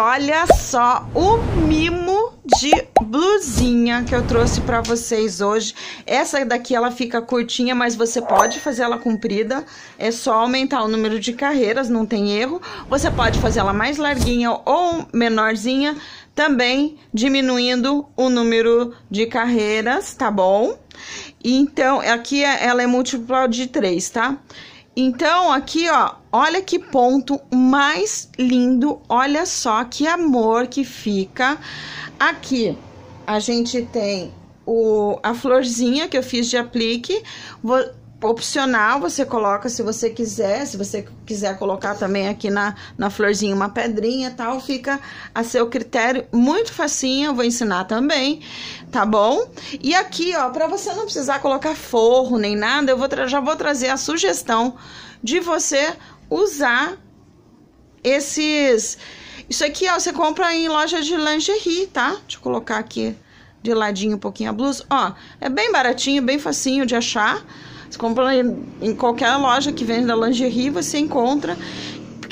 olha só o mimo de blusinha que eu trouxe para vocês hoje. Essa daqui ela fica curtinha, mas você pode fazer ela comprida. É só aumentar o número de carreiras, não tem erro. Você pode fazer ela mais larguinha ou menorzinha, também diminuindo o número de carreiras, tá bom? Então, aqui é, ela é múltipla de 3, tá? Então, aqui, ó, olha que ponto mais lindo, olha só que amor que fica. Aqui a gente tem o, a florzinha que eu fiz de aplique, Vou, opcional, você coloca se você quiser, se você quiser colocar também aqui na, na florzinha uma pedrinha tal, fica a seu critério, muito facinho, eu vou ensinar também tá bom? E aqui, ó, para você não precisar colocar forro nem nada, eu vou já vou trazer a sugestão de você usar esses isso aqui, ó, você compra em loja de lingerie, tá? Deixa eu colocar aqui de ladinho um pouquinho a blusa. Ó, é bem baratinho, bem facinho de achar. Você compra em, qualquer loja que vende lingerie, você encontra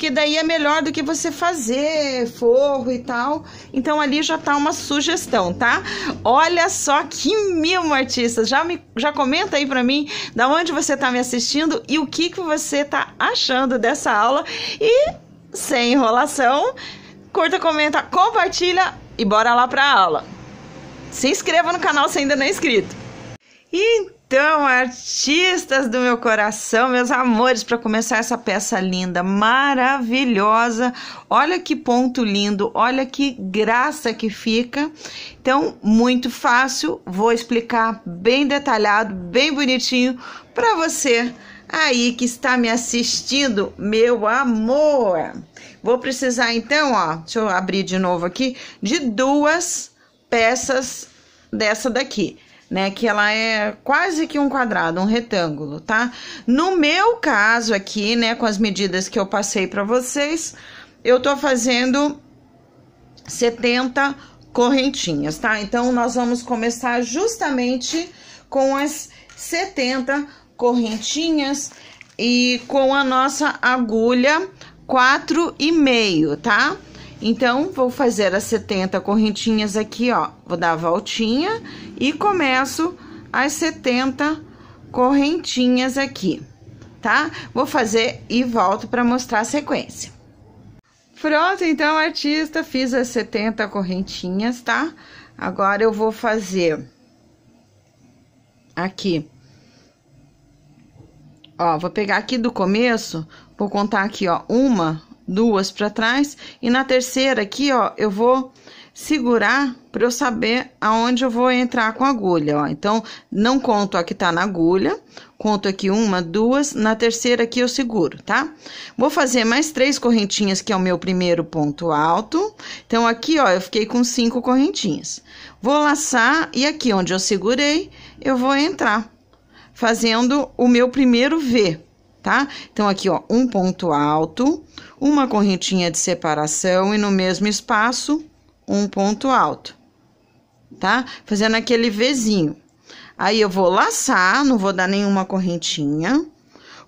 porque daí é melhor do que você fazer forro e tal. Então ali já tá uma sugestão, tá? Olha só que mimo, artistas. Já me já comenta aí para mim da onde você tá me assistindo e o que que você tá achando dessa aula e sem enrolação, curta, comenta, compartilha e bora lá para aula. Se inscreva no canal se ainda não é inscrito. E então, artistas do meu coração, meus amores, para começar essa peça linda, maravilhosa. Olha que ponto lindo, olha que graça que fica. Então, muito fácil, vou explicar bem detalhado, bem bonitinho para você aí que está me assistindo, meu amor. Vou precisar então, ó, deixa eu abrir de novo aqui, de duas peças dessa daqui né? Que ela é quase que um quadrado, um retângulo, tá? No meu caso aqui, né, com as medidas que eu passei para vocês, eu tô fazendo 70 correntinhas, tá? Então, nós vamos começar justamente com as 70 correntinhas e com a nossa agulha 4,5, e meio, tá? Então, vou fazer as 70 correntinhas aqui, ó. Vou dar a voltinha e começo as 70 correntinhas aqui, tá? Vou fazer e volto para mostrar a sequência. Pronto, então, artista, fiz as 70 correntinhas, tá? Agora eu vou fazer aqui. Ó, vou pegar aqui do começo, vou contar aqui, ó, uma, duas para trás e na terceira aqui, ó, eu vou segurar para eu saber aonde eu vou entrar com a agulha. Ó. Então, não conto a que tá na agulha, conto aqui uma, duas, na terceira aqui eu seguro, tá? Vou fazer mais três correntinhas, que é o meu primeiro ponto alto. Então, aqui, ó, eu fiquei com cinco correntinhas. Vou laçar e aqui onde eu segurei, eu vou entrar, fazendo o meu primeiro V, tá? Então, aqui, ó, um ponto alto, uma correntinha de separação e no mesmo espaço um ponto alto, tá? Fazendo aquele Vzinho. Aí eu vou laçar, não vou dar nenhuma correntinha.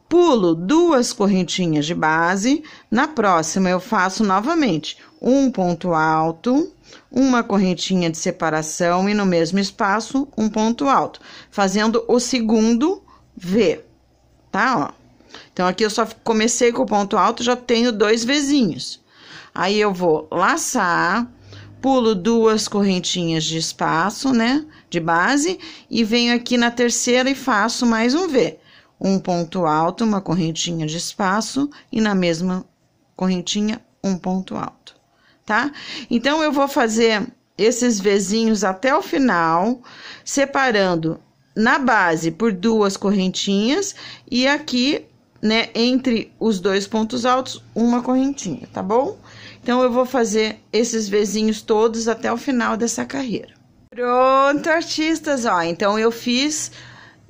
Pulo duas correntinhas de base. Na próxima, eu faço novamente um ponto alto, uma correntinha de separação e no mesmo espaço, um ponto alto. Fazendo o segundo V, tá? Ó. Então, aqui eu só comecei com o ponto alto, já tenho dois vizinhos. Aí, eu vou laçar, pulo duas correntinhas de espaço, né, de base, e venho aqui na terceira e faço mais um V. Um ponto alto, uma correntinha de espaço e na mesma correntinha um ponto alto, tá? Então eu vou fazer esses Vzinhos até o final, separando na base por duas correntinhas e aqui, né, entre os dois pontos altos, uma correntinha, tá bom? Então, eu vou fazer esses vizinhos todos até o final dessa carreira. Pronto, artistas, ó. Então, eu fiz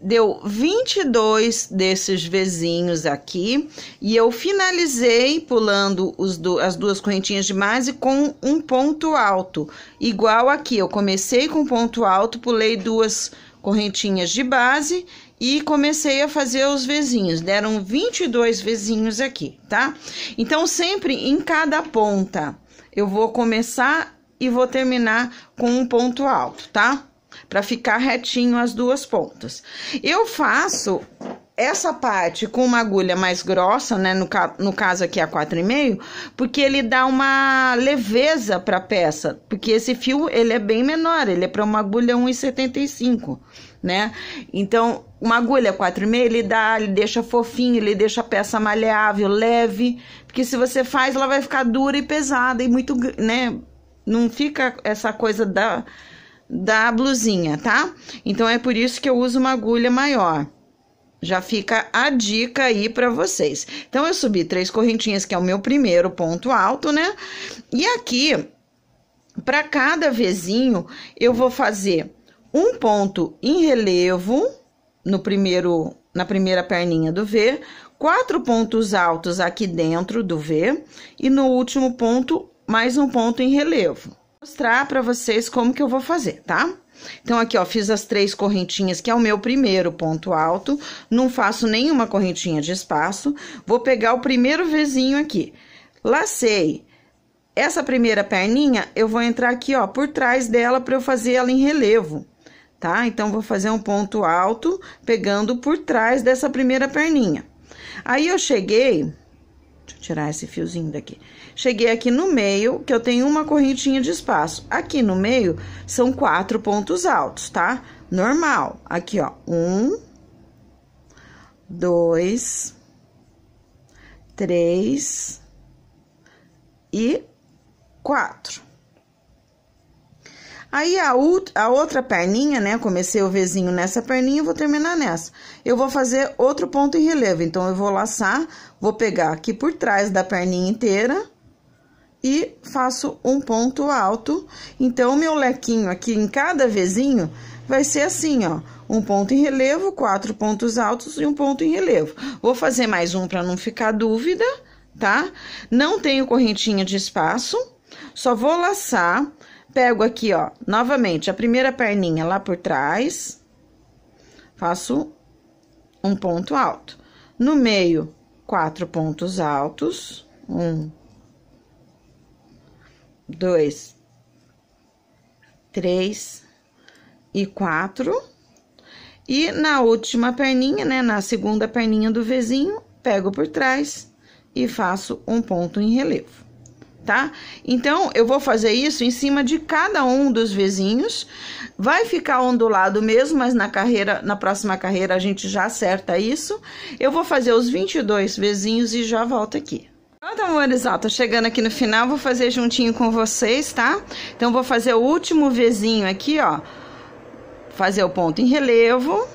deu 22 desses vizinhos aqui e eu finalizei pulando do, as duas correntinhas de mais e com um ponto alto, igual aqui. Eu comecei com ponto alto, pulei duas correntinhas de base e comecei a fazer os vizinhos. Deram né? 22 vizinhos aqui, tá? Então, sempre em cada ponta, eu vou começar e vou terminar com um ponto alto, tá? Para ficar retinho as duas pontas. Eu faço essa parte com uma agulha mais grossa, né? No, ca no caso aqui a 4,5, porque ele dá uma leveza para a peça, porque esse fio ele é bem menor, ele é para uma agulha 1,75 né? Então, uma agulha 4,5 ele dá, ele deixa fofinho, ele deixa a peça maleável, leve, porque se você faz, ela vai ficar dura e pesada e muito, né? Não fica essa coisa da, da blusinha, tá? Então, é por isso que eu uso uma agulha maior. Já fica a dica aí para vocês. Então, eu subi três correntinhas, que é o meu primeiro ponto alto, né? E aqui, para cada vezinho, eu vou fazer um ponto em relevo no primeiro na primeira perninha do V, quatro pontos altos aqui dentro do V e no último ponto mais um ponto em relevo. Vou mostrar para vocês como que eu vou fazer, tá? Então aqui ó, fiz as três correntinhas, que é o meu primeiro ponto alto, não faço nenhuma correntinha de espaço, vou pegar o primeiro vizinho aqui. Lacei. Essa primeira perninha, eu vou entrar aqui, ó, por trás dela para eu fazer ela em relevo tá? Então, vou fazer um ponto alto, pegando por trás dessa primeira perninha. Aí, eu cheguei... Deixa eu tirar esse fiozinho daqui. Cheguei aqui no meio, que eu tenho uma correntinha de espaço. Aqui no meio, são quatro pontos altos, tá? Normal. Aqui, ó. Um, dois, três e quatro. Aí a, a outra perninha, né? Comecei o vezinho nessa perninha vou terminar nessa. Eu vou fazer outro ponto em relevo. Então, eu vou laçar, vou pegar aqui por trás da perninha inteira e faço um ponto alto. Então, meu lequinho aqui em cada vezinho vai ser assim, ó. Um ponto em relevo, quatro pontos altos e um ponto em relevo. Vou fazer mais um para não ficar dúvida, tá? Não tenho correntinha de espaço, só vou laçar Pego aqui, ó, novamente a primeira perninha lá por trás, faço um ponto alto. No meio, quatro pontos altos. Um, dois, três e quatro. E na última perninha, né, na segunda perninha do vizinho, pego por trás e faço um ponto em relevo tá? Então, eu vou fazer isso em cima de cada um dos vizinhos. Vai ficar ondulado mesmo, mas na carreira, na próxima carreira a gente já acerta isso. Eu vou fazer os 22 vizinhos e já volto aqui. Pronto, amores, ó, tô chegando aqui no final, vou fazer juntinho com vocês, tá? Então, vou fazer o último vizinho aqui, ó. Fazer o ponto em relevo.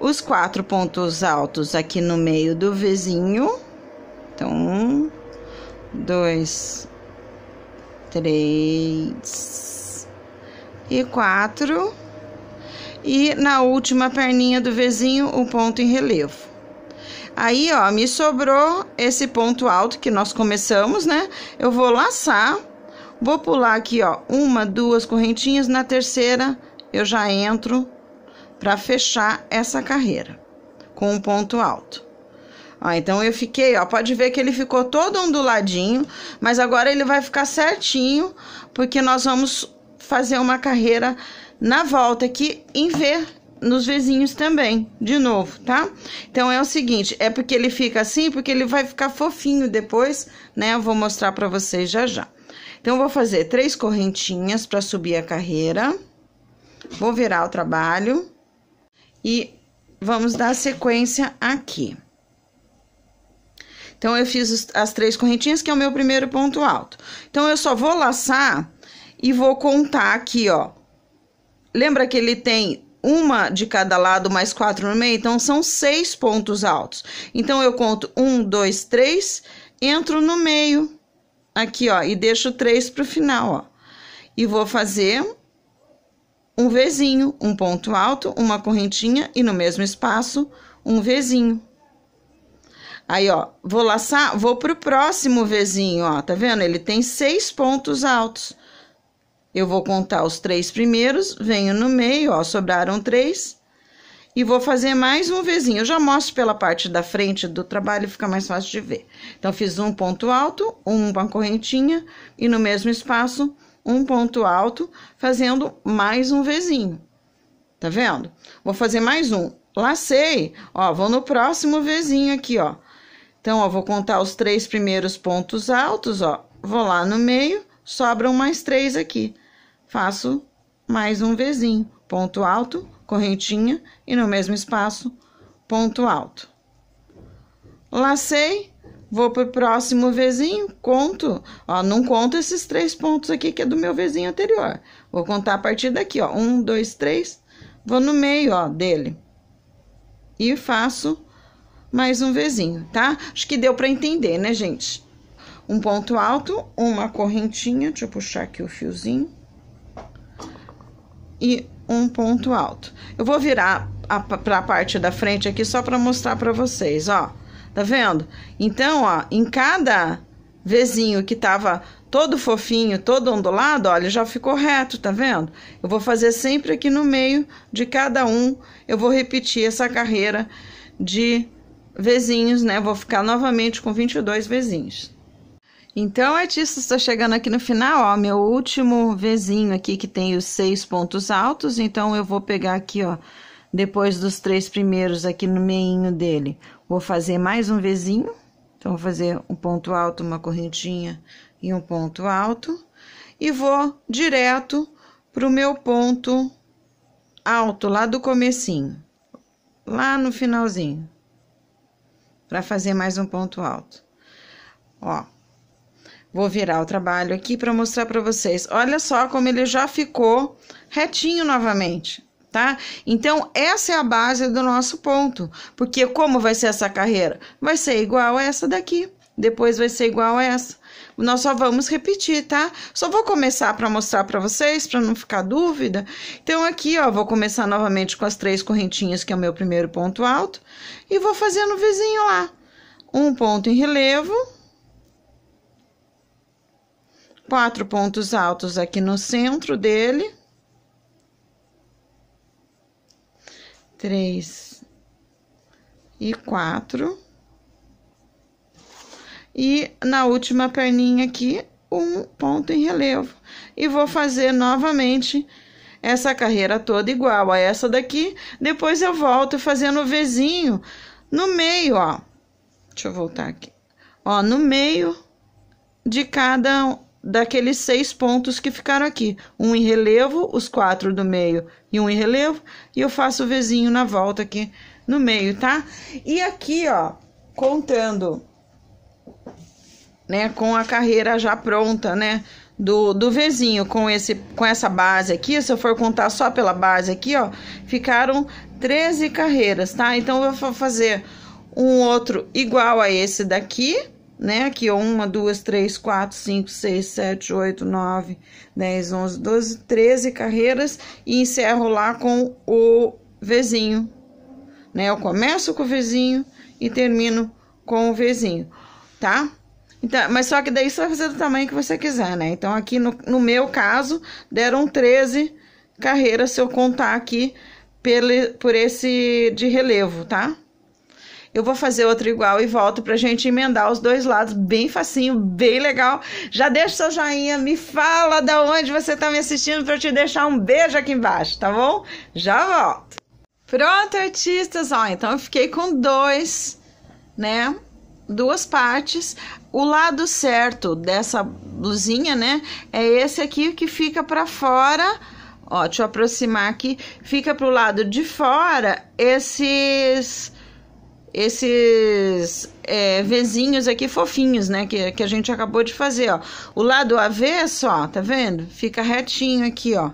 Os quatro pontos altos aqui no meio do vizinho. Então, um, dois, três e quatro. E na última perninha do vizinho, o um ponto em relevo. Aí, ó, me sobrou esse ponto alto que nós começamos, né? Eu vou laçar, vou pular aqui, ó, uma, duas correntinhas. Na terceira, eu já entro para fechar essa carreira com um ponto alto. Ó, então eu fiquei, ó, pode ver que ele ficou todo onduladinho, mas agora ele vai ficar certinho, porque nós vamos fazer uma carreira na volta aqui em V nos vizinhos também, de novo, tá? Então é o seguinte, é porque ele fica assim, porque ele vai ficar fofinho depois, né? Eu vou mostrar para vocês já já. Então vou fazer três correntinhas para subir a carreira. Vou virar o trabalho e vamos dar sequência aqui. Então, eu fiz as três correntinhas, que é o meu primeiro ponto alto. Então, eu só vou laçar e vou contar aqui, ó. Lembra que ele tem uma de cada lado mais quatro no meio? Então, são seis pontos altos. Então, eu conto um, dois, três, entro no meio aqui, ó, e deixo três pro final, ó. E vou fazer um Vzinho, um ponto alto, uma correntinha e no mesmo espaço um Vzinho. Aí, ó, vou laçar, vou pro próximo vizinho, ó, tá vendo? Ele tem seis pontos altos. Eu vou contar os três primeiros, venho no meio, ó, sobraram três. E vou fazer mais um vizinho. Eu já mostro pela parte da frente do trabalho, fica mais fácil de ver. Então, fiz um ponto alto, uma correntinha, e no mesmo espaço, um ponto alto, fazendo mais um vizinho. Tá vendo? Vou fazer mais um. Lacei, ó, vou no próximo vizinho aqui, ó então, ó, vou contar os três primeiros pontos altos, ó. Vou lá no meio, sobram mais três aqui. Faço mais um vizinho. Ponto alto, correntinha e no mesmo espaço, ponto alto. Lacei, vou pro próximo vizinho, conto. Ó, não conto esses três pontos aqui que é do meu vizinho anterior. Vou contar a partir daqui, ó. Um, dois, três. Vou no meio, ó, dele. E faço mais um vizinho, tá? Acho que deu para entender, né, gente? Um ponto alto, uma correntinha, deixa eu puxar aqui o fiozinho. E um ponto alto. Eu vou virar para a parte da frente aqui só para mostrar para vocês, ó. Tá vendo? Então, ó, em cada vizinho que tava todo fofinho, todo ondulado, olha, já ficou reto, tá vendo? Eu vou fazer sempre aqui no meio de cada um, eu vou repetir essa carreira de vezinhos, né? Vou ficar novamente com 22 vezinhos. Então, artista, estou chegando aqui no final, ó, meu último vezinho aqui que tem os seis pontos altos, então eu vou pegar aqui, ó, depois dos três primeiros aqui no meinho dele, vou fazer mais um vezinho. então vou fazer um ponto alto, uma correntinha e um ponto alto, e vou direto pro meu ponto alto lá do comecinho, lá no finalzinho para fazer mais um ponto alto. Ó, vou virar o trabalho aqui para mostrar para vocês. Olha só como ele já ficou retinho novamente. Tá? Então, essa é a base do nosso ponto, porque como vai ser essa carreira? Vai ser igual a essa daqui, depois vai ser igual a essa, nós só vamos repetir, tá? Só vou começar para mostrar para vocês, para não ficar dúvida. Então, aqui, ó, vou começar novamente com as três correntinhas, que é o meu primeiro ponto alto. E vou fazendo vizinho lá. Um ponto em relevo. Quatro pontos altos aqui no centro dele. Três e quatro e na última perninha aqui um ponto em relevo. E vou fazer novamente essa carreira toda igual a essa daqui, depois eu volto fazendo o Vzinho no meio, ó. Deixa eu voltar aqui. Ó, no meio de cada daqueles seis pontos que ficaram aqui. Um em relevo, os quatro do meio e um em relevo. E eu faço o Vzinho na volta aqui no meio, tá? E aqui, ó, contando né, com a carreira já pronta, né, do, do vizinho com esse com essa base aqui, se eu for contar só pela base aqui, ó, ficaram 13 carreiras, tá? Então eu vou fazer um outro igual a esse daqui, né? Aqui, uma, duas, três, quatro, cinco, seis, sete, oito, nove, dez, onze, doze, treze carreiras e encerro lá com o vizinho, né? Eu começo com o vizinho e termino com o vizinho, tá? Então, mas só que daí você vai fazer do tamanho que você quiser, né? Então, aqui no, no meu caso, deram 13 carreiras se eu contar aqui por esse de relevo, tá? Eu vou fazer outro igual e volto pra gente emendar os dois lados, bem facinho, bem legal. Já deixa seu joinha, me fala da onde você tá me assistindo para eu te deixar um beijo aqui embaixo, tá bom? Já volto. Pronto, artistas, ó, então eu fiquei com dois, né? Duas partes. O lado certo dessa blusinha, né, é esse aqui que fica para fora. Ó, deixa eu aproximar aqui. Fica pro lado de fora esses esses é, vizinhos aqui fofinhos, né? Que, que a gente acabou de fazer, ó. O lado avesso, ó, tá vendo? Fica retinho aqui, ó.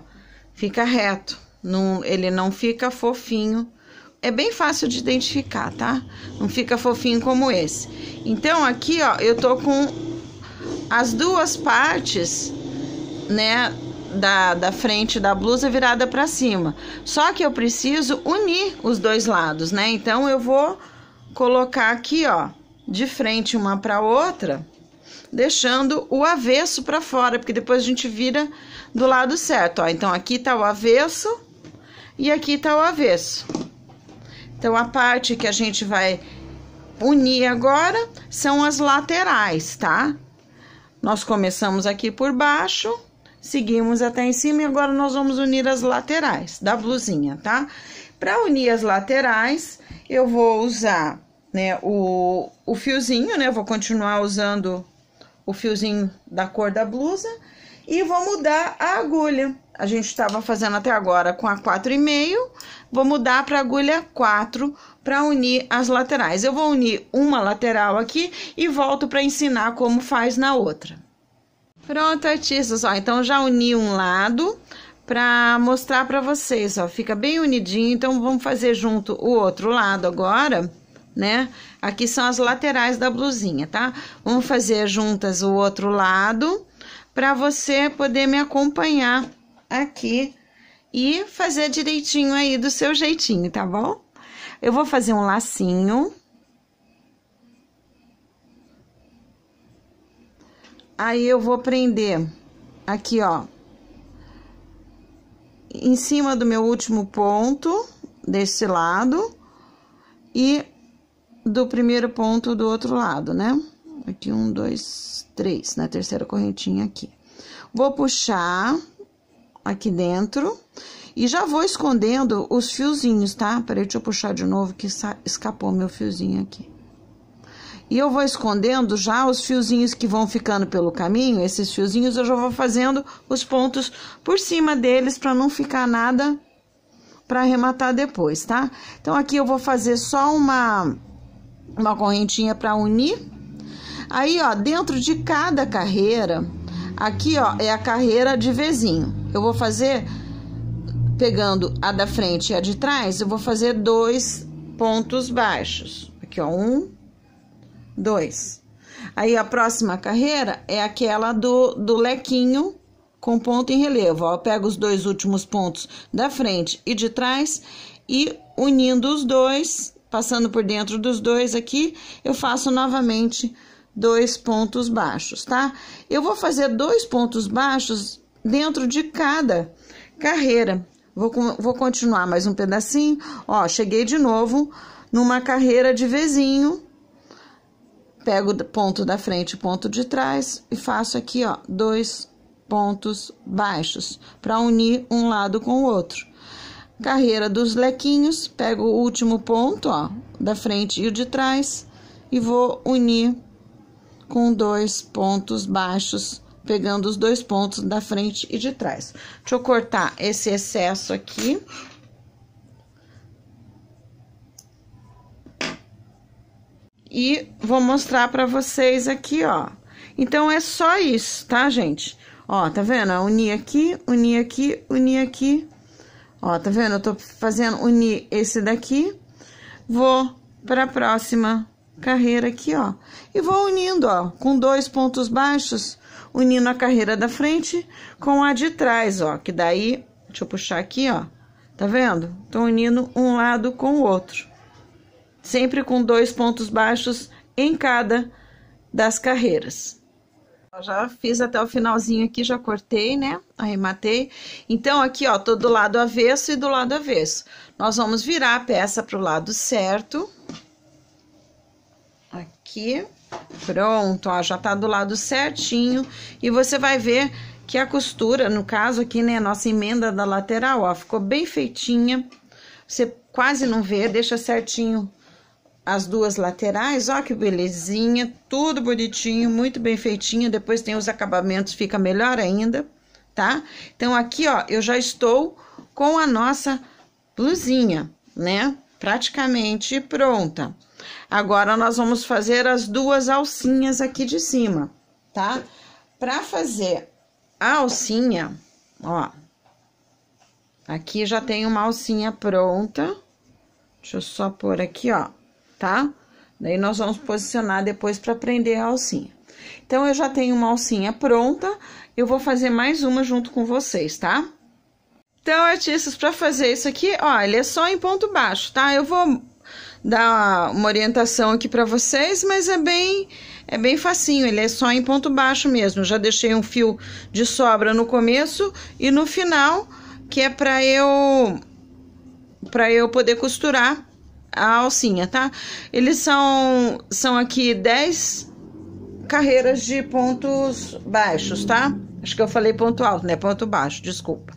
Fica reto. Não, ele não fica fofinho é bem fácil de identificar, tá? Não fica fofinho como esse. Então, aqui, ó, eu tô com as duas partes, né, da, da frente da blusa virada para cima. Só que eu preciso unir os dois lados, né? Então, eu vou colocar aqui, ó, de frente uma para outra, deixando o avesso para fora, porque depois a gente vira do lado certo, ó. Então, aqui tá o avesso e aqui tá o avesso. Então, a parte que a gente vai unir agora são as laterais, tá? Nós começamos aqui por baixo, seguimos até em cima e agora nós vamos unir as laterais da blusinha, tá? Para unir as laterais, eu vou usar, né, o, o fiozinho, né? Eu vou continuar usando o fiozinho da cor da blusa e vou mudar a agulha a gente estava fazendo até agora com a 4,5, vou mudar para agulha 4 para unir as laterais. Eu vou unir uma lateral aqui e volto para ensinar como faz na outra. Pronto, artistas, ó, então já uni um lado para mostrar para vocês, ó, fica bem unidinho, então vamos fazer junto o outro lado agora, né? Aqui são as laterais da blusinha, tá? Vamos fazer juntas o outro lado para você poder me acompanhar aqui e fazer direitinho aí do seu jeitinho, tá bom? Eu vou fazer um lacinho. Aí eu vou prender aqui, ó, em cima do meu último ponto desse lado e do primeiro ponto do outro lado, né? Aqui, um, dois, três, na terceira correntinha aqui. Vou puxar aqui dentro. E já vou escondendo os fiozinhos, tá? Peraí, deixa eu puxar de novo que escapou meu fiozinho aqui. E eu vou escondendo já os fiozinhos que vão ficando pelo caminho, esses fiozinhos eu já vou fazendo os pontos por cima deles para não ficar nada para arrematar depois, tá? Então aqui eu vou fazer só uma uma correntinha para unir. Aí, ó, dentro de cada carreira, aqui, ó, é a carreira de vizinho. Eu vou fazer, pegando a da frente e a de trás, eu vou fazer dois pontos baixos. Aqui, ó, um, dois. Aí, a próxima carreira é aquela do, do lequinho com ponto em relevo. Ó, eu pego os dois últimos pontos da frente e de trás e unindo os dois, passando por dentro dos dois aqui, eu faço novamente dois pontos baixos, tá? Eu vou fazer dois pontos baixos dentro de cada carreira. Vou, vou continuar mais um pedacinho. Ó, cheguei de novo numa carreira de vizinho. Pego ponto da frente, ponto de trás e faço aqui, ó, dois pontos baixos para unir um lado com o outro. Carreira dos lequinhos, pego o último ponto, ó, da frente e o de trás e vou unir com dois pontos baixos pegando os dois pontos da frente e de trás. Deixa eu cortar esse excesso aqui. E vou mostrar para vocês aqui, ó. Então, é só isso, tá, gente? Ó, tá vendo? Unir aqui, unir aqui, unir aqui. Ó, tá vendo? Eu tô fazendo unir esse daqui. Vou para a próxima carreira aqui, ó. E vou unindo, ó, com dois pontos baixos unindo a carreira da frente com a de trás, ó, que daí, deixa eu puxar aqui, ó, tá vendo? Tô unindo um lado com o outro, sempre com dois pontos baixos em cada das carreiras. Eu já fiz até o finalzinho aqui, já cortei, né? Arrematei. Então, aqui, ó, tô do lado avesso e do lado avesso. Nós vamos virar a peça pro lado certo. Aqui. Aqui Pronto, ó, já tá do lado certinho e você vai ver que a costura, no caso aqui, né, a nossa emenda da lateral, ó, ficou bem feitinha. Você quase não vê, deixa certinho as duas laterais, ó que belezinha, tudo bonitinho, muito bem feitinho, depois tem os acabamentos, fica melhor ainda, tá? Então, aqui, ó, eu já estou com a nossa blusinha, né, praticamente pronta. Agora, nós vamos fazer as duas alcinhas aqui de cima, tá? Para fazer a alcinha, ó, aqui já tem uma alcinha pronta. Deixa eu só pôr aqui, ó, tá? Daí, nós vamos posicionar depois para prender a alcinha. Então, eu já tenho uma alcinha pronta, eu vou fazer mais uma junto com vocês, tá? Então, artistas, para fazer isso aqui, ó, ele é só em ponto baixo, tá? Eu vou dar uma orientação aqui para vocês, mas é bem é bem facinho, ele é só em ponto baixo mesmo. Já deixei um fio de sobra no começo e no final, que é para eu para eu poder costurar a alcinha, tá? Eles são são aqui 10 carreiras de pontos baixos, tá? Acho que eu falei ponto alto, né? Ponto baixo, desculpa.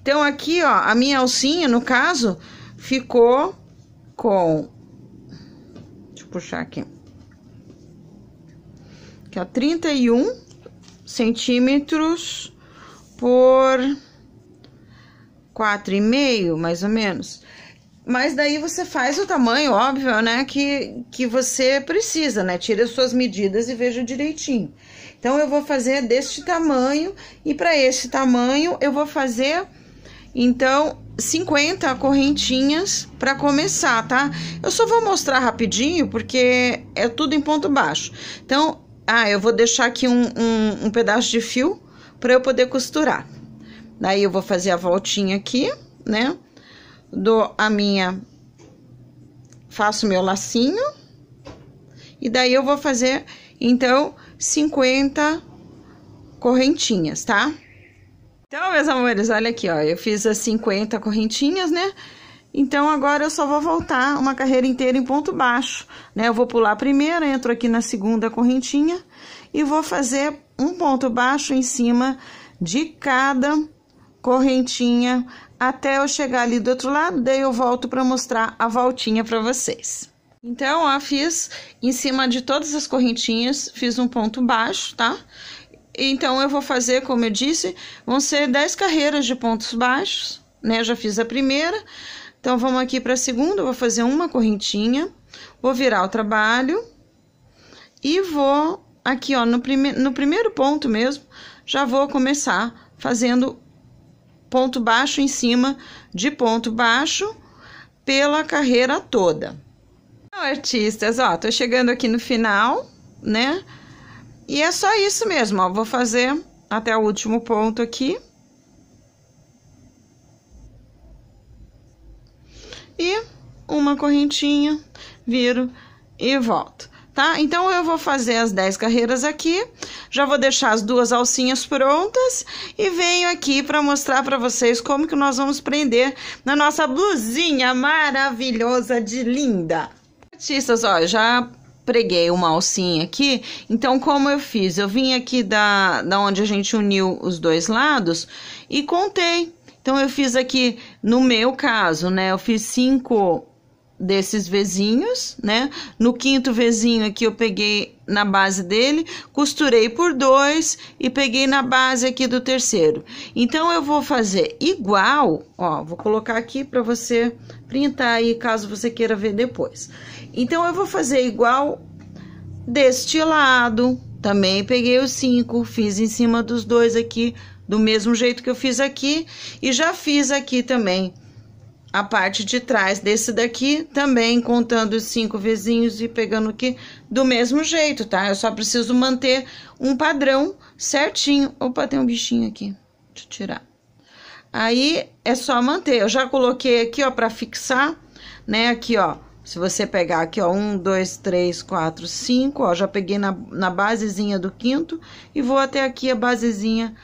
Então aqui, ó, a minha alcinha, no caso, ficou com puxar aqui. Aqui, ó, 31 centímetros por quatro e meio, mais ou menos. Mas daí você faz o tamanho, óbvio, né, que, que você precisa, né? Tira as suas medidas e veja direitinho. Então, eu vou fazer deste tamanho e para este tamanho eu vou fazer, então, 50 correntinhas para começar, tá? Eu só vou mostrar rapidinho porque é tudo em ponto baixo. Então, ah, eu vou deixar aqui um, um, um pedaço de fio para eu poder costurar. Daí eu vou fazer a voltinha aqui, né? Dou a minha... Faço meu lacinho. E daí eu vou fazer, então, 50 correntinhas, tá? Tá? Então, meus amores, olha aqui, ó. Eu fiz as 50 correntinhas, né? Então, agora eu só vou voltar uma carreira inteira em ponto baixo, né? Eu vou pular a primeira, entro aqui na segunda correntinha e vou fazer um ponto baixo em cima de cada correntinha até eu chegar ali do outro lado, daí eu volto para mostrar a voltinha para vocês. Então, ó, fiz em cima de todas as correntinhas, fiz um ponto baixo, tá? Tá? Então eu vou fazer, como eu disse, vão ser 10 carreiras de pontos baixos, né? Eu já fiz a primeira. Então vamos aqui para a segunda, vou fazer uma correntinha, vou virar o trabalho e vou aqui, ó, no, primeiro, no primeiro ponto mesmo, já vou começar fazendo ponto baixo em cima de ponto baixo pela carreira toda. Então, artistas, ó, tô chegando aqui no final, né? E é só isso mesmo, ó. Vou fazer até o último ponto aqui. E uma correntinha, viro e volto, tá? Então, eu vou fazer as 10 carreiras aqui, já vou deixar as duas alcinhas prontas e venho aqui para mostrar para vocês como que nós vamos prender na nossa blusinha maravilhosa de linda. Artistas, ó, já preguei uma alcinha aqui. Então, como eu fiz? Eu vim aqui da, da onde a gente uniu os dois lados e contei. Então, eu fiz aqui, no meu caso, né? Eu fiz cinco desses vizinhos, né? No quinto vizinho aqui eu peguei na base dele, costurei por dois e peguei na base aqui do terceiro. Então eu vou fazer igual, ó, vou colocar aqui para você printar aí caso você queira ver depois. Então, eu vou fazer igual deste lado. Também peguei os cinco, fiz em cima dos dois aqui, do mesmo jeito que eu fiz aqui. E já fiz aqui também a parte de trás desse daqui, também contando os cinco vizinhos e pegando aqui do mesmo jeito, tá? Eu só preciso manter um padrão certinho. Opa, tem um bichinho aqui. Deixa eu tirar. Aí, é só manter. Eu já coloquei aqui, ó, pra fixar, né? Aqui, ó se você pegar aqui, ó, um, dois, três, quatro, cinco, ó, já peguei na, na basezinha do quinto e vou até aqui a basezinha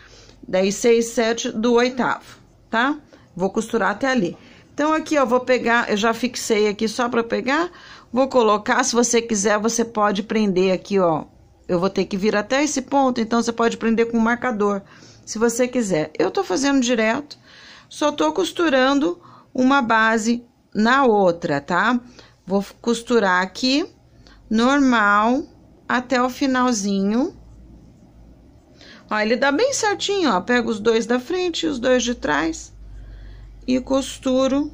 daí seis sete do oitavo, tá? Vou costurar até ali. Então, aqui, ó, vou pegar, eu já fixei aqui só pra pegar, vou colocar, se você quiser, você pode prender aqui, ó, eu vou ter que vir até esse ponto, então você pode prender com o marcador, se você quiser. Eu tô fazendo direto, só tô costurando uma base na outra, tá? Tá? Vou costurar aqui, normal, até o finalzinho. Ó, ele dá bem certinho, ó. Pego os dois da frente e os dois de trás e costuro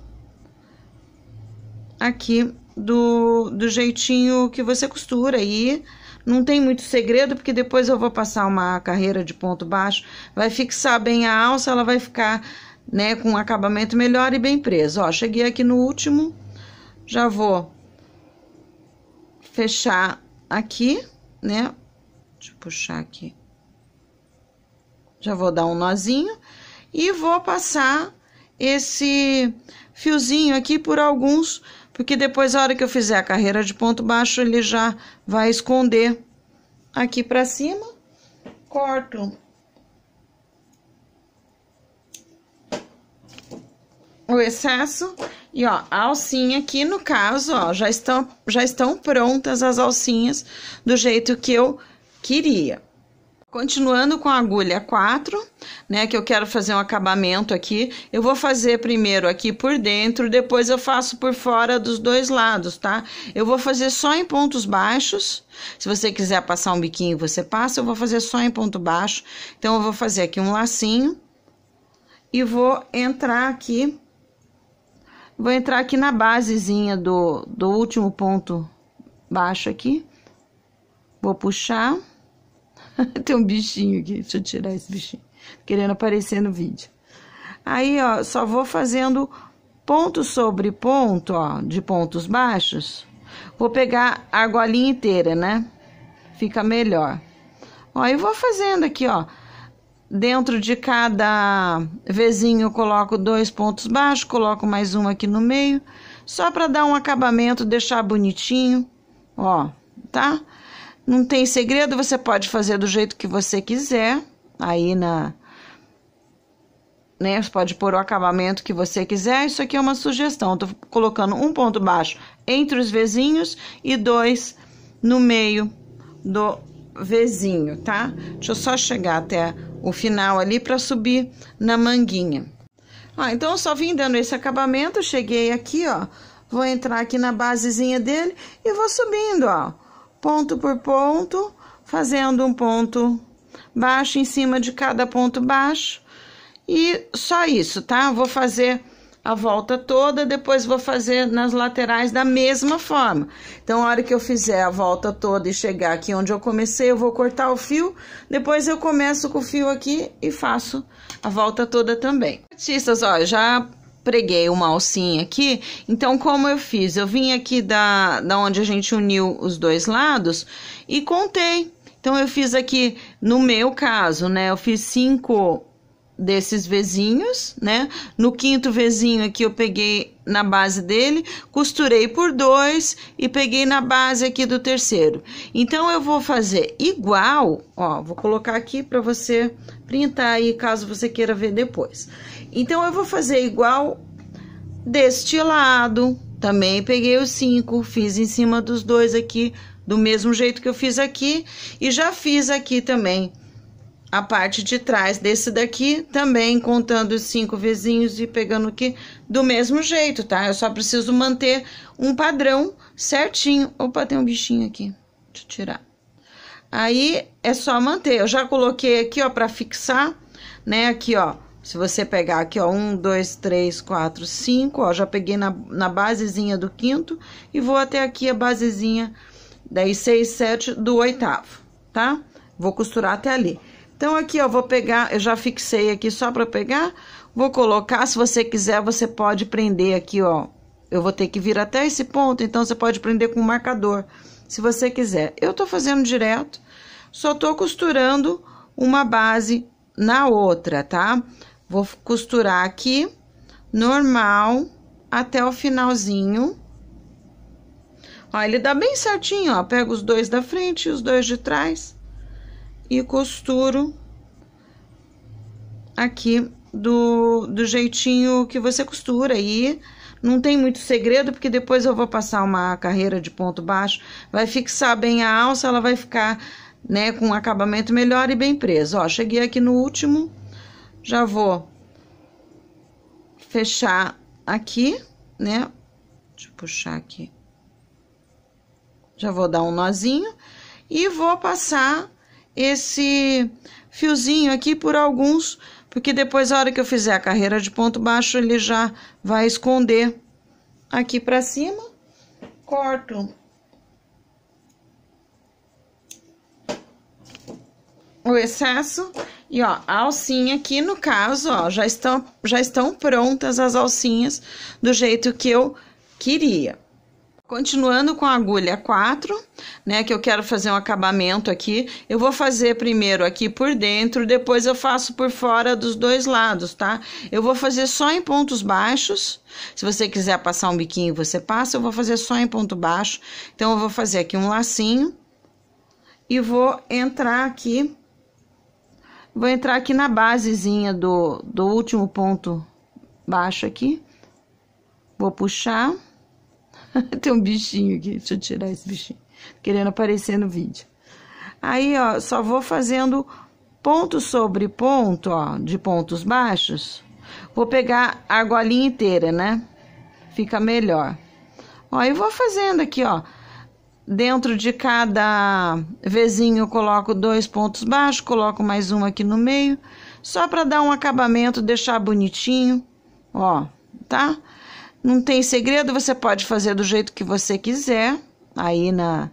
aqui do, do jeitinho que você costura aí. Não tem muito segredo, porque depois eu vou passar uma carreira de ponto baixo. Vai fixar bem a alça, ela vai ficar, né, com um acabamento melhor e bem presa. Ó, cheguei aqui no último já vou fechar aqui, né? Deixa eu puxar aqui. Já vou dar um nozinho e vou passar esse fiozinho aqui por alguns, porque depois a hora que eu fizer a carreira de ponto baixo, ele já vai esconder aqui para cima. Corto o excesso e ó, a alcinha aqui no caso, ó, já estão já estão prontas as alcinhas do jeito que eu queria. Continuando com a agulha 4, né, que eu quero fazer um acabamento aqui, eu vou fazer primeiro aqui por dentro, depois eu faço por fora dos dois lados, tá? Eu vou fazer só em pontos baixos, se você quiser passar um biquinho, você passa, eu vou fazer só em ponto baixo. Então, eu vou fazer aqui um lacinho e vou entrar aqui Vou entrar aqui na basezinha do, do último ponto baixo aqui. Vou puxar. Tem um bichinho aqui, deixa eu tirar esse bichinho. Querendo aparecer no vídeo. Aí, ó, só vou fazendo ponto sobre ponto, ó, de pontos baixos. Vou pegar a argolinha inteira, né? Fica melhor. Ó, eu vou fazendo aqui, ó. Dentro de cada vizinho eu coloco dois pontos baixos, coloco mais um aqui no meio, só para dar um acabamento, deixar bonitinho, ó, tá? Não tem segredo, você pode fazer do jeito que você quiser, aí na né? Você pode pôr o acabamento que você quiser. Isso aqui é uma sugestão. Tô colocando um ponto baixo entre os vizinhos e dois no meio do vezinho, tá? Deixa eu só chegar até o final ali para subir na manguinha. Ó, ah, então eu só vim dando esse acabamento, cheguei aqui, ó. Vou entrar aqui na basezinha dele e vou subindo, ó. Ponto por ponto, fazendo um ponto baixo em cima de cada ponto baixo. E só isso, tá? Vou fazer a volta toda, depois vou fazer nas laterais da mesma forma. Então, a hora que eu fizer a volta toda e chegar aqui onde eu comecei, eu vou cortar o fio, depois eu começo com o fio aqui e faço a volta toda também. Artistas, ó, já preguei uma alcinha aqui, então como eu fiz? Eu vim aqui da, da onde a gente uniu os dois lados e contei. Então, eu fiz aqui, no meu caso, né, eu fiz cinco desses vizinhos, né? No quinto vizinho aqui eu peguei na base dele, costurei por dois e peguei na base aqui do terceiro. Então eu vou fazer igual, ó, vou colocar aqui para você printar aí caso você queira ver depois. Então eu vou fazer igual deste lado. Também peguei os cinco, fiz em cima dos dois aqui do mesmo jeito que eu fiz aqui e já fiz aqui também a parte de trás desse daqui, também contando os cinco vizinhos e pegando aqui do mesmo jeito, tá? Eu só preciso manter um padrão certinho. Opa, tem um bichinho aqui. Deixa eu tirar. Aí é só manter. Eu já coloquei aqui, ó, para fixar, né? Aqui, ó. Se você pegar aqui, ó, um, dois, três, quatro, cinco, ó, já peguei na, na basezinha do quinto e vou até aqui a basezinha, daí seis, sete do oitavo, tá? Vou costurar até ali. Então aqui eu vou pegar, eu já fixei aqui só para pegar, vou colocar, se você quiser você pode prender aqui, ó. Eu vou ter que vir até esse ponto, então você pode prender com o marcador, se você quiser. Eu tô fazendo direto, só tô costurando uma base na outra, tá? Vou costurar aqui, normal, até o finalzinho. Ó, ele dá bem certinho, ó. Pega os dois da frente e os dois de trás e costuro aqui do, do jeitinho que você costura aí. Não tem muito segredo, porque depois eu vou passar uma carreira de ponto baixo, vai fixar bem a alça, ela vai ficar, né, com um acabamento melhor e bem presa. Ó, cheguei aqui no último, já vou fechar aqui, né? Deixa eu puxar aqui. Já vou dar um nozinho e vou passar esse fiozinho aqui por alguns, porque depois a hora que eu fizer a carreira de ponto baixo, ele já vai esconder aqui pra cima. Corto o excesso e ó, a alcinha aqui no caso, ó, já estão já estão prontas as alcinhas do jeito que eu queria. Continuando com a agulha 4, né, que eu quero fazer um acabamento aqui, eu vou fazer primeiro aqui por dentro, depois eu faço por fora dos dois lados, tá? Eu vou fazer só em pontos baixos, se você quiser passar um biquinho, você passa, eu vou fazer só em ponto baixo. Então, eu vou fazer aqui um lacinho e vou entrar aqui, vou entrar aqui na basezinha do, do último ponto baixo aqui, vou puxar... Tem um bichinho aqui, deixa eu tirar esse bichinho. Querendo aparecer no vídeo. Aí, ó, só vou fazendo ponto sobre ponto, ó, de pontos baixos. Vou pegar a argolinha inteira, né? Fica melhor. Ó, eu vou fazendo aqui, ó. Dentro de cada vezinho eu coloco dois pontos baixos, coloco mais um aqui no meio, só para dar um acabamento, deixar bonitinho, ó, tá? Não tem segredo, você pode fazer do jeito que você quiser. Aí na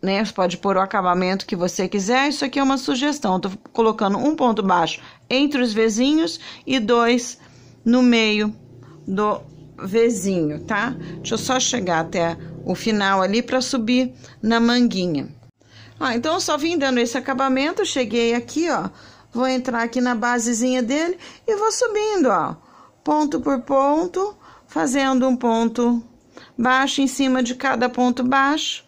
né, você pode pôr o acabamento que você quiser. Isso aqui é uma sugestão. Estou colocando um ponto baixo entre os vizinhos e dois no meio do vizinho, tá? Deixa eu só chegar até o final ali para subir na manguinha. Ah, então eu só vim dando esse acabamento, cheguei aqui, ó. Vou entrar aqui na basezinha dele e vou subindo, ó ponto por ponto, fazendo um ponto baixo em cima de cada ponto baixo.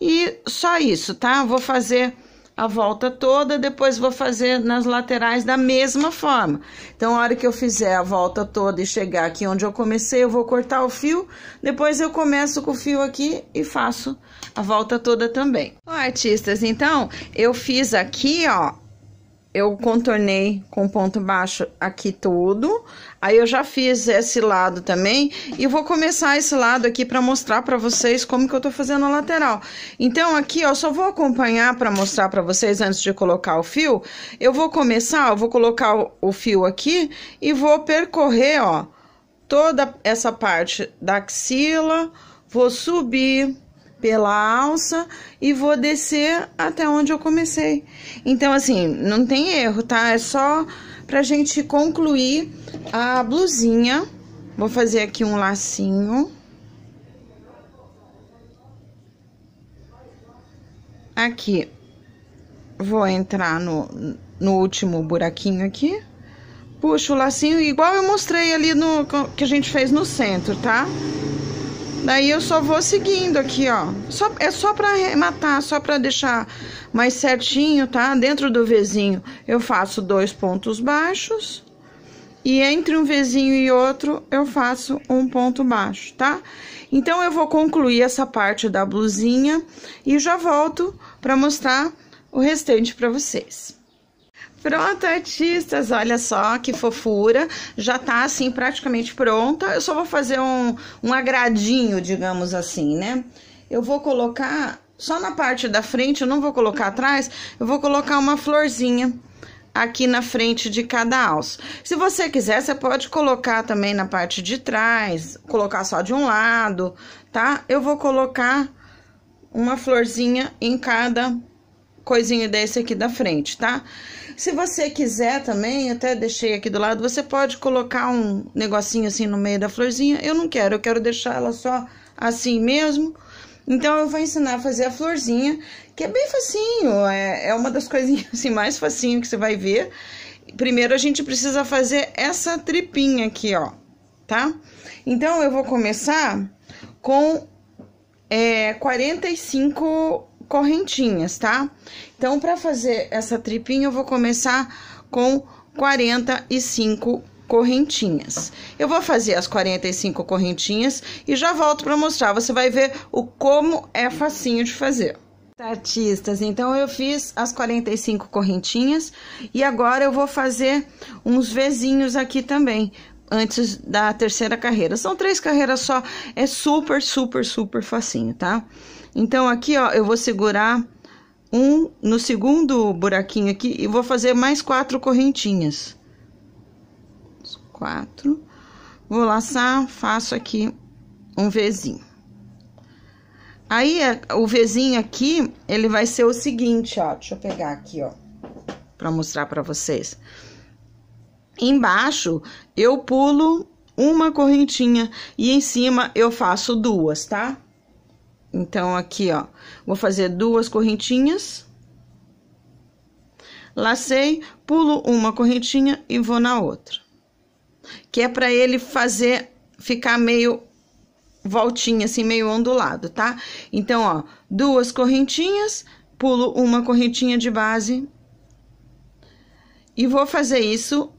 E só isso, tá? Vou fazer a volta toda, depois vou fazer nas laterais da mesma forma. Então, a hora que eu fizer a volta toda e chegar aqui onde eu comecei, eu vou cortar o fio, depois eu começo com o fio aqui e faço a volta toda também. Ó, artistas, então, eu fiz aqui, ó, eu contornei com ponto baixo aqui tudo, Aí eu já fiz esse lado também e vou começar esse lado aqui para mostrar para vocês como que eu tô fazendo a lateral. Então aqui, ó, só vou acompanhar para mostrar para vocês antes de colocar o fio. Eu vou começar, vou colocar o, o fio aqui e vou percorrer, ó, toda essa parte da axila, vou subir pela alça e vou descer até onde eu comecei. Então, assim, não tem erro, tá? É só pra gente concluir a blusinha. Vou fazer aqui um lacinho. Aqui, vou entrar no, no último buraquinho aqui. Puxo o lacinho, igual eu mostrei ali no que a gente fez no centro, tá? Tá? Daí eu só vou seguindo aqui, ó. Só, é só para arrematar, só para deixar mais certinho, tá? Dentro do vizinho eu faço dois pontos baixos. E entre um vizinho e outro eu faço um ponto baixo, tá? Então eu vou concluir essa parte da blusinha e já volto para mostrar o restante para vocês. Pronto, artistas, olha só que fofura. Já tá assim praticamente pronta. Eu só vou fazer um, um agradinho, digamos assim, né? Eu vou colocar só na parte da frente, eu não vou colocar atrás, eu vou colocar uma florzinha aqui na frente de cada alça. Se você quiser, você pode colocar também na parte de trás, colocar só de um lado, tá? Eu vou colocar uma florzinha em cada coisinha desse aqui da frente, tá? Tá? Se você quiser também, até deixei aqui do lado, você pode colocar um negocinho assim no meio da florzinha. Eu não quero, eu quero deixar ela só assim mesmo. Então, eu vou ensinar a fazer a florzinha, que é bem facinho, é, é uma das coisinhas assim, mais facinho que você vai ver. Primeiro, a gente precisa fazer essa tripinha aqui, ó, tá? Então, eu vou começar com é, 45 correntinhas, tá? Então, para fazer essa tripinha, eu vou começar com 45 correntinhas. Eu vou fazer as 45 correntinhas e já volto para mostrar. Você vai ver o como é facinho de fazer. Artistas, então eu fiz as 45 correntinhas e agora eu vou fazer uns vizinhos aqui também, antes da terceira carreira. São três carreiras só, é super, super, super facinho, tá? Tá? Então, aqui, ó, eu vou segurar um no segundo buraquinho aqui e vou fazer mais quatro correntinhas. Quatro. Vou laçar, faço aqui um Vzinho. Aí, o Vzinho aqui, ele vai ser o seguinte, ó. Deixa eu pegar aqui, ó, pra mostrar pra vocês. Embaixo, eu pulo uma correntinha e em cima eu faço duas, tá? Tá? Então, aqui, ó, vou fazer duas correntinhas, lacei, pulo uma correntinha e vou na outra. Que é para ele fazer, ficar meio voltinha, assim, meio ondulado, tá? Então, ó, duas correntinhas, pulo uma correntinha de base e vou fazer isso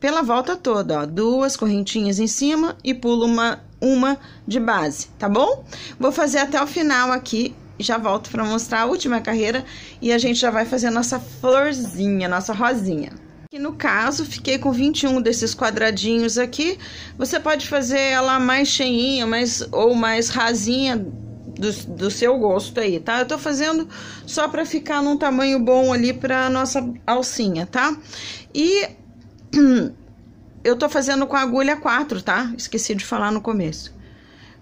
pela volta toda, ó, duas correntinhas em cima e pulo uma uma de base, tá bom? Vou fazer até o final aqui, já volto para mostrar a última carreira e a gente já vai fazer a nossa florzinha, nossa rosinha. Aqui no caso, fiquei com 21 desses quadradinhos aqui. Você pode fazer ela mais cheinha, mais ou mais rasinha, do, do, seu gosto aí, tá? Eu tô fazendo só pra ficar num tamanho bom ali pra nossa alcinha, tá? E eu tô fazendo com agulha 4, tá? Esqueci de falar no começo.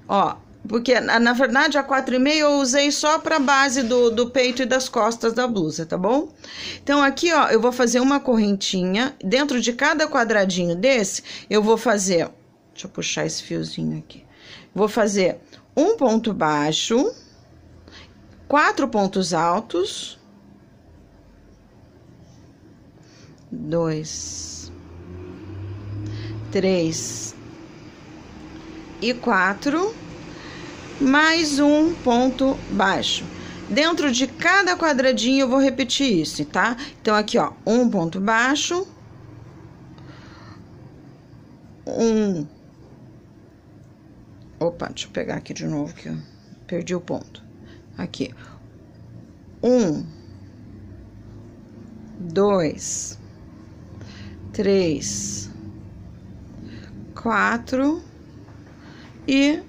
Ó, porque na verdade a 4,5 eu usei só para base do, do peito e das costas da blusa, tá bom? Então aqui, ó, eu vou fazer uma correntinha, dentro de cada quadradinho desse, eu vou fazer, deixa eu puxar esse fiozinho aqui. Vou fazer um ponto baixo, quatro pontos altos, dois três e quatro mais um ponto baixo. Dentro de cada quadradinho eu vou repetir isso, tá? Então aqui ó, um ponto baixo, um. Opa, deixa eu pegar aqui de novo que eu perdi o ponto. Aqui, um, dois, três, quatro e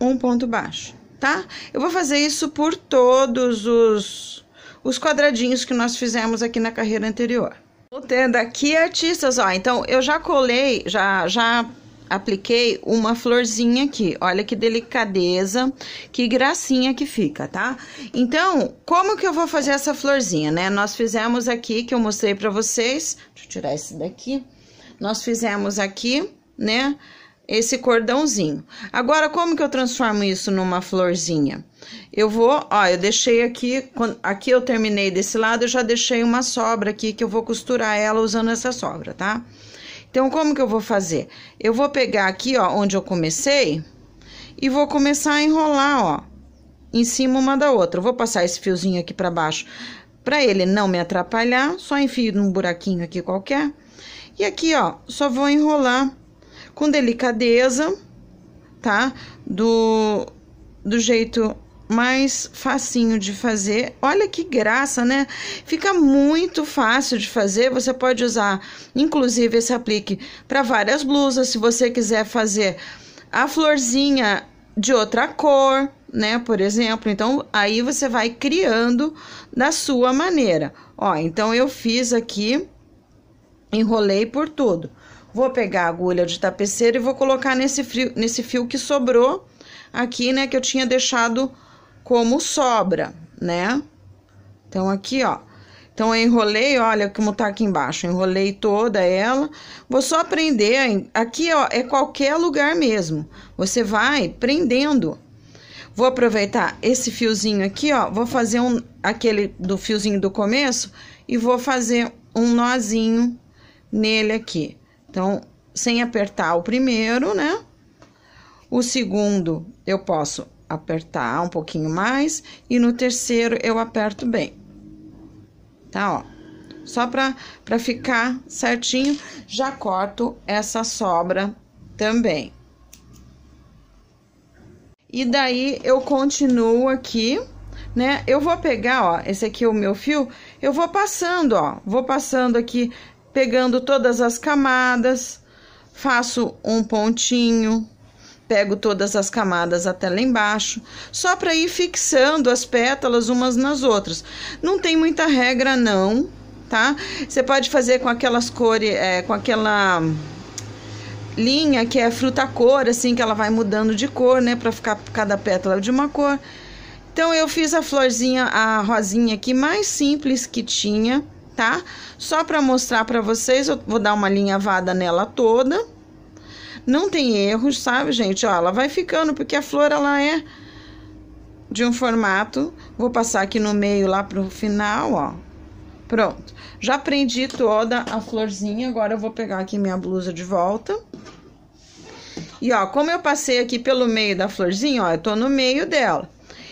um ponto baixo, tá? Eu vou fazer isso por todos os, os quadradinhos que nós fizemos aqui na carreira anterior. Voltando aqui, artistas, ó, então eu já colei, já, já apliquei uma florzinha aqui. Olha que delicadeza, que gracinha que fica, tá? Então, como que eu vou fazer essa florzinha, né? Nós fizemos aqui, que eu mostrei pra vocês, deixa eu tirar esse daqui. Nós fizemos aqui né? Esse cordãozinho. Agora, como que eu transformo isso numa florzinha? Eu vou, ó, eu deixei aqui, aqui eu terminei desse lado, eu já deixei uma sobra aqui que eu vou costurar ela usando essa sobra, tá? Então, como que eu vou fazer? Eu vou pegar aqui, ó, onde eu comecei e vou começar a enrolar, ó, em cima uma da outra. Eu vou passar esse fiozinho aqui para baixo para ele não me atrapalhar, só enfio num buraquinho aqui qualquer. E aqui, ó, só vou enrolar com delicadeza, tá? Do, do jeito mais facinho de fazer. Olha que graça, né? Fica muito fácil de fazer. Você pode usar, inclusive, esse aplique para várias blusas. Se você quiser fazer a florzinha de outra cor, né? Por exemplo, então aí você vai criando da sua maneira. Ó, então eu fiz aqui, enrolei por tudo. Vou pegar a agulha de tapeceiro e vou colocar nesse fio, nesse fio que sobrou aqui, né? Que eu tinha deixado como sobra, né? Então, aqui, ó. Então, eu enrolei, olha como tá aqui embaixo. Enrolei toda ela. Vou só prender. Aqui, ó, é qualquer lugar mesmo. Você vai prendendo. Vou aproveitar esse fiozinho aqui, ó. Vou fazer um, aquele do fiozinho do começo e vou fazer um nozinho nele aqui. Então, sem apertar o primeiro, né? O segundo eu posso apertar um pouquinho mais e no terceiro eu aperto bem. Tá, ó. Só pra, pra ficar certinho, já corto essa sobra também. E daí, eu continuo aqui, né? Eu vou pegar, ó, esse aqui é o meu fio, eu vou passando, ó, vou passando aqui pegando todas as camadas, faço um pontinho, pego todas as camadas até lá embaixo, só para ir fixando as pétalas umas nas outras. Não tem muita regra não, tá? Você pode fazer com aquelas cores, é, com aquela linha que é fruta cor, assim que ela vai mudando de cor, né, para ficar cada pétala de uma cor. Então eu fiz a florzinha, a rosinha aqui mais simples que tinha tá? Só para mostrar para vocês, eu vou dar uma alinhavada nela toda. Não tem erros, sabe, gente? Ó, ela vai ficando, porque a flor, ela é de um formato. Vou passar aqui no meio, lá pro final, ó. Pronto. Já prendi toda a florzinha, agora eu vou pegar aqui minha blusa de volta. E, ó, como eu passei aqui pelo meio da florzinha, ó, eu tô no meio dela.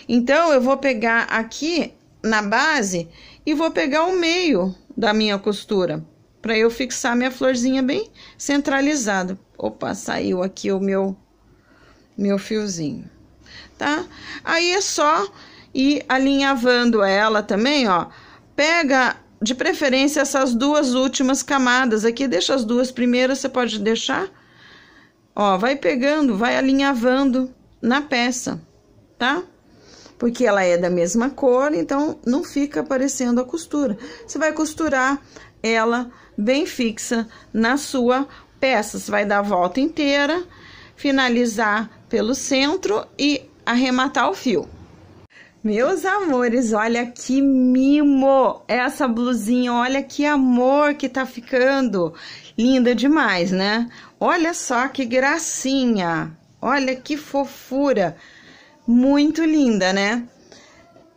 Então, eu vou pegar aqui na base e vou pegar o meio da minha costura para eu fixar minha florzinha bem centralizada. Opa, saiu aqui o meu meu fiozinho, tá? Aí é só ir alinhavando ela também, ó. Pega de preferência essas duas últimas camadas aqui, deixa as duas primeiras, você pode deixar. Ó, vai pegando, vai alinhavando na peça, tá? porque ela é da mesma cor, então não fica aparecendo a costura. Você vai costurar ela bem fixa na sua peça. Você vai dar a volta inteira, finalizar pelo centro e arrematar o fio. Meus amores, olha que mimo essa blusinha, olha que amor que tá ficando. Linda demais, né? Olha só que gracinha, olha que fofura muito linda, né?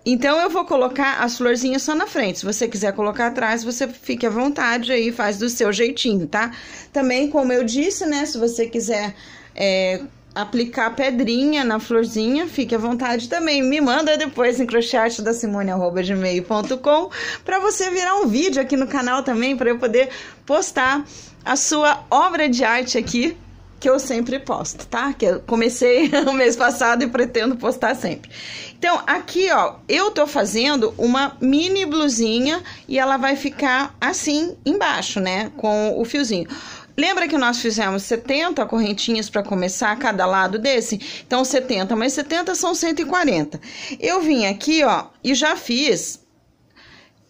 Então, eu vou colocar as florzinhas só na frente. Se você quiser colocar atrás, você fique à vontade aí, faz do seu jeitinho, tá? Também, como eu disse, né? Se você quiser é, aplicar pedrinha na florzinha, fique à vontade também. Me manda depois em crochete para você virar um vídeo aqui no canal também, para eu poder postar a sua obra de arte aqui que eu sempre posto, tá? Que eu comecei o mês passado e pretendo postar sempre. Então, aqui, ó, eu tô fazendo uma mini blusinha e ela vai ficar assim embaixo, né? Com o fiozinho. Lembra que nós fizemos 70 correntinhas para começar cada lado desse? Então, 70 mais 70 são 140. Eu vim aqui, ó, e já fiz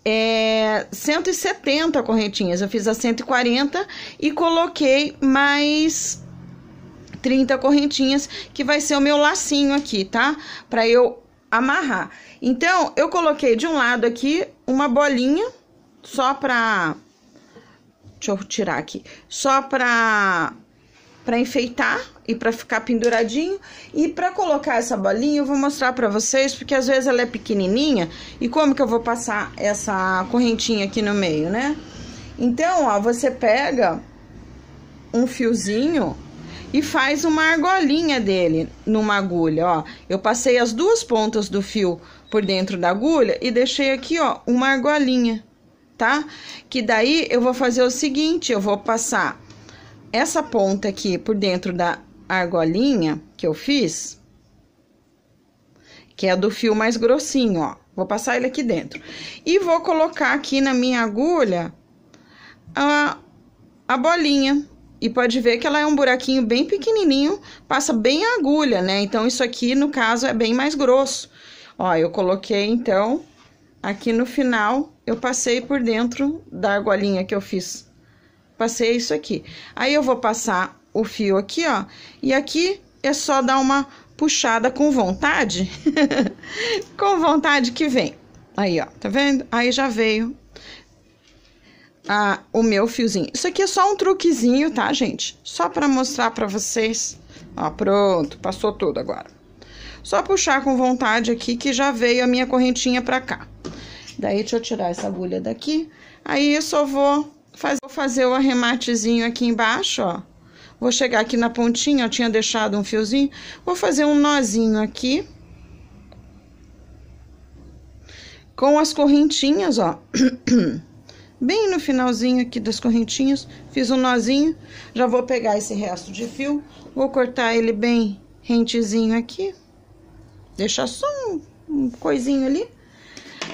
é, 170 correntinhas. Eu fiz a 140 e coloquei mais 30 correntinhas, que vai ser o meu lacinho aqui, tá? Pra eu amarrar. Então, eu coloquei de um lado aqui uma bolinha, só pra... Deixa eu tirar aqui. Só pra para enfeitar e para ficar penduradinho. E para colocar essa bolinha, eu vou mostrar para vocês, porque às vezes ela é pequenininha. E como que eu vou passar essa correntinha aqui no meio, né? Então, ó, você pega um fiozinho e faz uma argolinha dele numa agulha, ó. Eu passei as duas pontas do fio por dentro da agulha e deixei aqui, ó, uma argolinha, tá? Que daí eu vou fazer o seguinte, eu vou passar essa ponta aqui por dentro da argolinha que eu fiz, que é do fio mais grossinho, ó. Vou passar ele aqui dentro. E vou colocar aqui na minha agulha a, a bolinha e pode ver que ela é um buraquinho bem pequenininho, passa bem a agulha, né? Então, isso aqui, no caso, é bem mais grosso. Ó, eu coloquei, então, aqui no final, eu passei por dentro da argolinha que eu fiz. Passei isso aqui. Aí, eu vou passar o fio aqui, ó, e aqui é só dar uma puxada com vontade. com vontade que vem. Aí, ó, tá vendo? Aí já veio o meu fiozinho. Isso aqui é só um truquezinho, tá, gente? Só pra mostrar pra vocês. Ó, pronto, passou tudo agora. Só puxar com vontade aqui que já veio a minha correntinha pra cá. Daí, deixa eu tirar essa agulha daqui. Aí, eu só vou fazer, vou fazer o arrematezinho aqui embaixo, ó. Vou chegar aqui na pontinha, eu tinha deixado um fiozinho. Vou fazer um nozinho aqui. Com as correntinhas, ó. bem no finalzinho aqui das correntinhas, fiz um nozinho, já vou pegar esse resto de fio, vou cortar ele bem rentezinho aqui, deixar só um, um coisinho ali,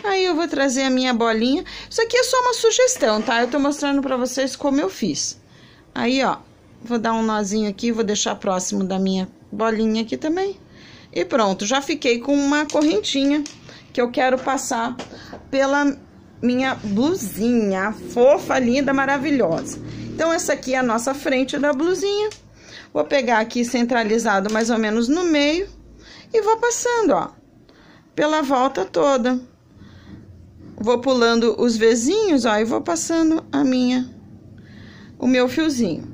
aí eu vou trazer a minha bolinha, isso aqui é só uma sugestão, tá? Eu tô mostrando pra vocês como eu fiz. Aí, ó, vou dar um nozinho aqui, vou deixar próximo da minha bolinha aqui também, e pronto, já fiquei com uma correntinha que eu quero passar pela minha blusinha fofa, linda, maravilhosa. Então, essa aqui é a nossa frente da blusinha. Vou pegar aqui centralizado mais ou menos no meio e vou passando, ó, pela volta toda. Vou pulando os vizinhos, ó, e vou passando a minha, o meu fiozinho.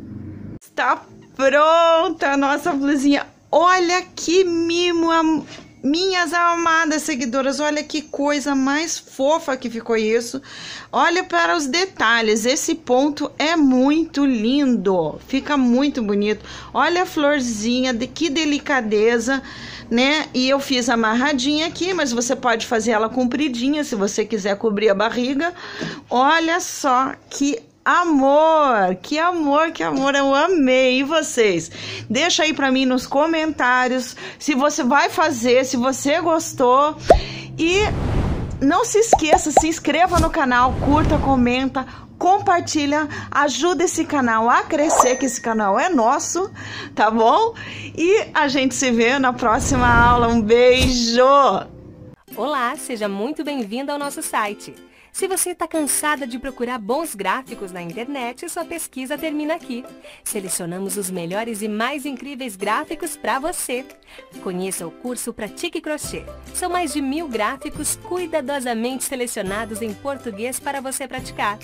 Está pronta a nossa blusinha. Olha que mimo, minhas amadas seguidoras, olha que coisa mais fofa que ficou isso. Olha para os detalhes, esse ponto é muito lindo, fica muito bonito. Olha a florzinha, de que delicadeza, né? E eu fiz amarradinha aqui, mas você pode fazer ela compridinha se você quiser cobrir a barriga. Olha só que Amor, que amor, que amor, eu amei. E vocês? Deixa aí para mim nos comentários se você vai fazer, se você gostou. E não se esqueça, se inscreva no canal, curta, comenta, compartilha, ajuda esse canal a crescer, que esse canal é nosso, tá bom? E a gente se vê na próxima aula. Um beijo. Olá, seja muito bem-vindo ao nosso site se você está cansada de procurar bons gráficos na internet, sua pesquisa termina aqui. Selecionamos os melhores e mais incríveis gráficos para você. Conheça o curso Pratique Crochê. São mais de mil gráficos cuidadosamente selecionados em português para você praticar.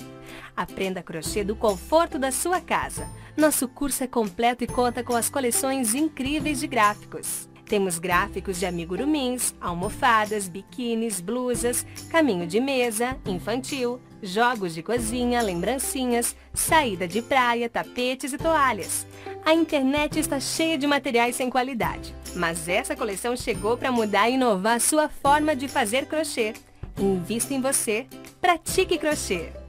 Aprenda crochê do conforto da sua casa. Nosso curso é completo e conta com as coleções incríveis de gráficos. Temos gráficos de amigurumins, almofadas, biquínis, blusas, caminho de mesa, infantil, jogos de cozinha, lembrancinhas, saída de praia, tapetes e toalhas. A internet está cheia de materiais sem qualidade, mas essa coleção chegou para mudar e inovar sua forma de fazer crochê. Invista em você, pratique crochê!